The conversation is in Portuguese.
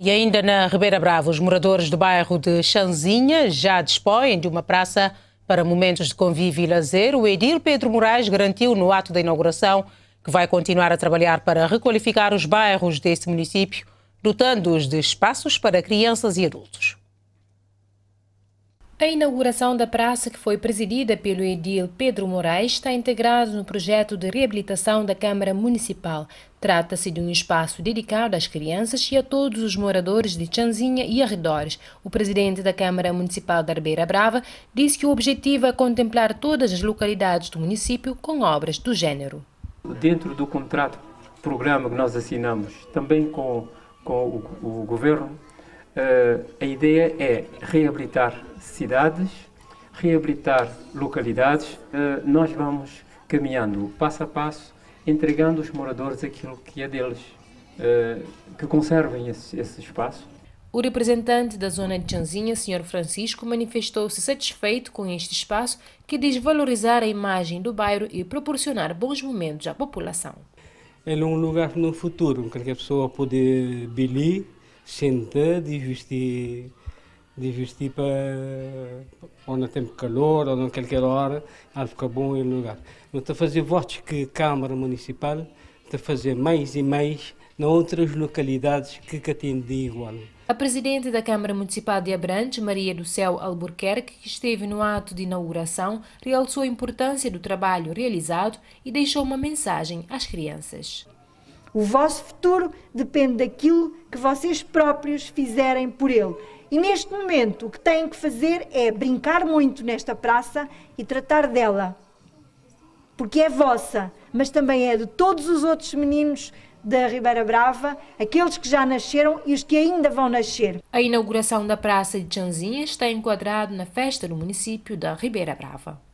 E ainda na Ribeira Brava, os moradores do bairro de Chanzinha já dispõem de uma praça para momentos de convívio e lazer. O Edir Pedro Moraes garantiu no ato da inauguração que vai continuar a trabalhar para requalificar os bairros deste município, dotando-os de espaços para crianças e adultos. A inauguração da praça, que foi presidida pelo edil Pedro Moraes, está integrada no projeto de reabilitação da Câmara Municipal. Trata-se de um espaço dedicado às crianças e a todos os moradores de Chanzinha e arredores. O presidente da Câmara Municipal da Arbeira Brava disse que o objetivo é contemplar todas as localidades do município com obras do gênero. Dentro do contrato, programa que nós assinamos, também com, com o, o governo, eh, a ideia é reabilitar cidades, reabilitar localidades. Uh, nós vamos caminhando passo a passo, entregando aos moradores aquilo que é deles, uh, que conservem esse, esse espaço. O representante da zona de Chanzinha, Sr. Francisco, manifestou-se satisfeito com este espaço que diz valorizar a imagem do bairro e proporcionar bons momentos à população. é um lugar no futuro, que a pessoa pode vir sentar e vestir de vestir para ou no tempo calor ou em qualquer hora, há fica bom em lugar. Não está a fazer votos que a Câmara Municipal está a fazer mais e mais noutras outras localidades que, atendem igual. A presidente da Câmara Municipal de Abrantes, Maria do Céu Albuquerque, que esteve no ato de inauguração, realçou a importância do trabalho realizado e deixou uma mensagem às crianças. O vosso futuro depende daquilo que vocês próprios fizerem por ele. E neste momento, o que têm que fazer é brincar muito nesta praça e tratar dela. Porque é vossa, mas também é de todos os outros meninos da Ribeira Brava, aqueles que já nasceram e os que ainda vão nascer. A inauguração da Praça de Chanzinha está enquadrado na festa do município da Ribeira Brava.